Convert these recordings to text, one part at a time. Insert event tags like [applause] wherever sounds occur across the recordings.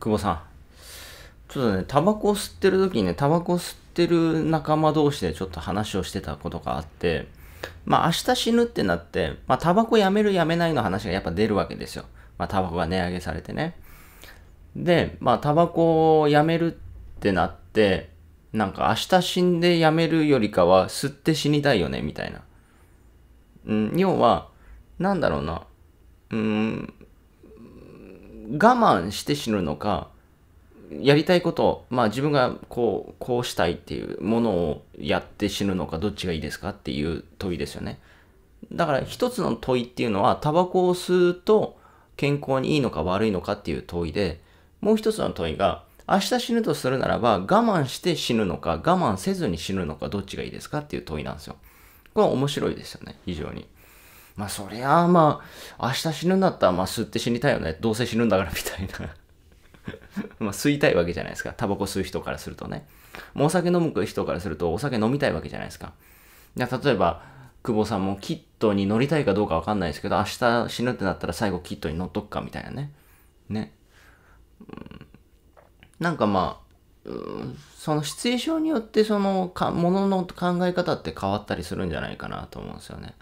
久保さん。ちょっとね、タバコを吸ってる時にね、タバコを吸ってる仲間同士でちょっと話をしてたことがあって、まあ明日死ぬってなって、まあタバコやめるやめないの話がやっぱ出るわけですよ。まあタバコが値上げされてね。で、まあタバコをやめるってなって、なんか明日死んでやめるよりかは吸って死にたいよね、みたいな。うん、要は、なんだろうな。うん、我慢して死ぬのか、やりたいこと、まあ自分がこう、こうしたいっていうものをやって死ぬのか、どっちがいいですかっていう問いですよね。だから一つの問いっていうのは、タバコを吸うと健康にいいのか悪いのかっていう問いで、もう一つの問いが、明日死ぬとするならば、我慢して死ぬのか、我慢せずに死ぬのか、どっちがいいですかっていう問いなんですよ。これは面白いですよね、非常に。まあそりゃあまあ、明日死ぬんだったらまあ吸って死にたいよね。どうせ死ぬんだからみたいな [laughs] まあ吸いたいわけじゃないですか。タバコ吸う人からするとね。もうお酒飲む人からするとお酒飲みたいわけじゃないですか。例えば、久保さんもキットに乗りたいかどうかわかんないですけど、明日死ぬってなったら最後キットに乗っとくかみたいなね。ね。うん、なんかまあ、そのシチュエーションによってそのかものの考え方って変わったりするんじゃないかなと思うんですよね。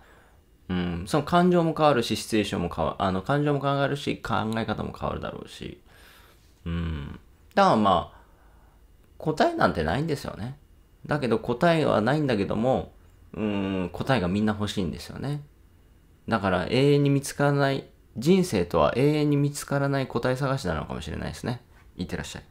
うん、その感情も変わるし、シチュエーションも変わる。あの、感情も変わるし、考え方も変わるだろうし。うん。だからまあ、答えなんてないんですよね。だけど答えはないんだけども、うん、答えがみんな欲しいんですよね。だから永遠に見つからない、人生とは永遠に見つからない答え探しなのかもしれないですね。いってらっしゃい。